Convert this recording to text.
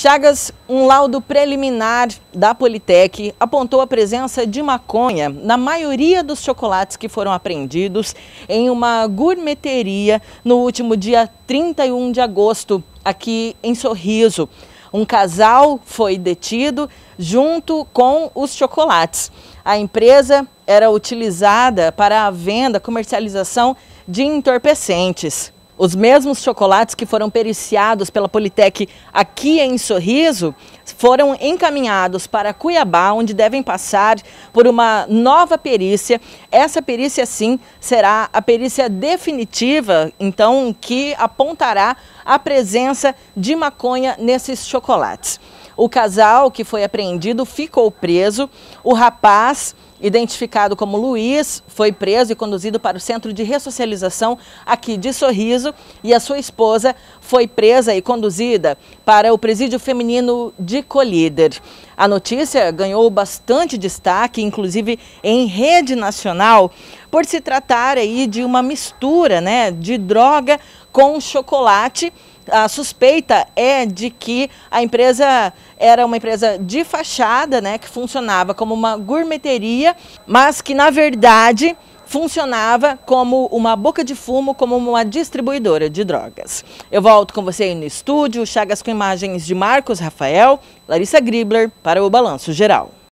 Chagas, um laudo preliminar da Politec apontou a presença de maconha na maioria dos chocolates que foram apreendidos em uma gourmeteria no último dia 31 de agosto, aqui em Sorriso. Um casal foi detido junto com os chocolates. A empresa era utilizada para a venda, comercialização de entorpecentes. Os mesmos chocolates que foram periciados pela Politec aqui em Sorriso foram encaminhados para Cuiabá, onde devem passar por uma nova perícia. Essa perícia, sim, será a perícia definitiva, então, que apontará a presença de maconha nesses chocolates. O casal que foi apreendido ficou preso. O rapaz, identificado como Luiz, foi preso e conduzido para o centro de ressocialização aqui de Sorriso. E a sua esposa foi presa e conduzida para o presídio feminino de Colíder. A notícia ganhou bastante destaque, inclusive em rede nacional, por se tratar aí de uma mistura né, de droga com chocolate a suspeita é de que a empresa era uma empresa de fachada, né, que funcionava como uma gourmeteria, mas que na verdade funcionava como uma boca de fumo, como uma distribuidora de drogas. Eu volto com você aí no estúdio, Chagas com imagens de Marcos Rafael, Larissa Gribler para o Balanço Geral.